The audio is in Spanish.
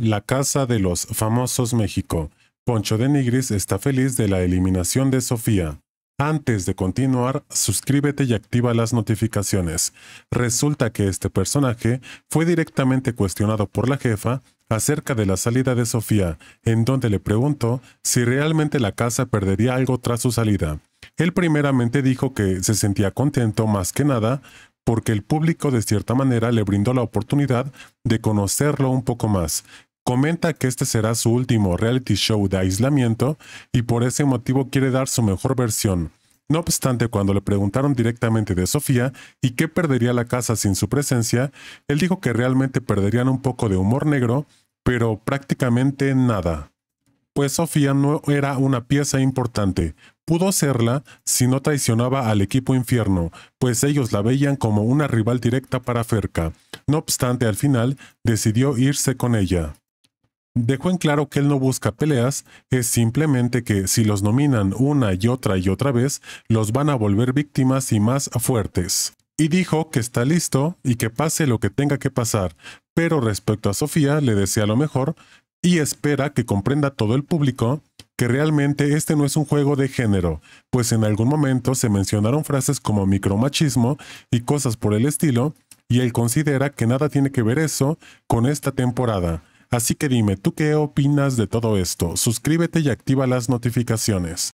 La Casa de los Famosos México. Poncho de Nigris está feliz de la eliminación de Sofía. Antes de continuar, suscríbete y activa las notificaciones. Resulta que este personaje fue directamente cuestionado por la jefa acerca de la salida de Sofía, en donde le preguntó si realmente la casa perdería algo tras su salida. Él primeramente dijo que se sentía contento más que nada porque el público de cierta manera le brindó la oportunidad de conocerlo un poco más Comenta que este será su último reality show de aislamiento y por ese motivo quiere dar su mejor versión. No obstante, cuando le preguntaron directamente de Sofía y qué perdería la casa sin su presencia, él dijo que realmente perderían un poco de humor negro, pero prácticamente nada. Pues Sofía no era una pieza importante, pudo serla si no traicionaba al equipo infierno, pues ellos la veían como una rival directa para Ferca. No obstante, al final decidió irse con ella. Dejó en claro que él no busca peleas, es simplemente que si los nominan una y otra y otra vez, los van a volver víctimas y más fuertes. Y dijo que está listo y que pase lo que tenga que pasar, pero respecto a Sofía le desea lo mejor y espera que comprenda todo el público que realmente este no es un juego de género, pues en algún momento se mencionaron frases como micromachismo y cosas por el estilo, y él considera que nada tiene que ver eso con esta temporada. Así que dime, ¿tú qué opinas de todo esto? Suscríbete y activa las notificaciones.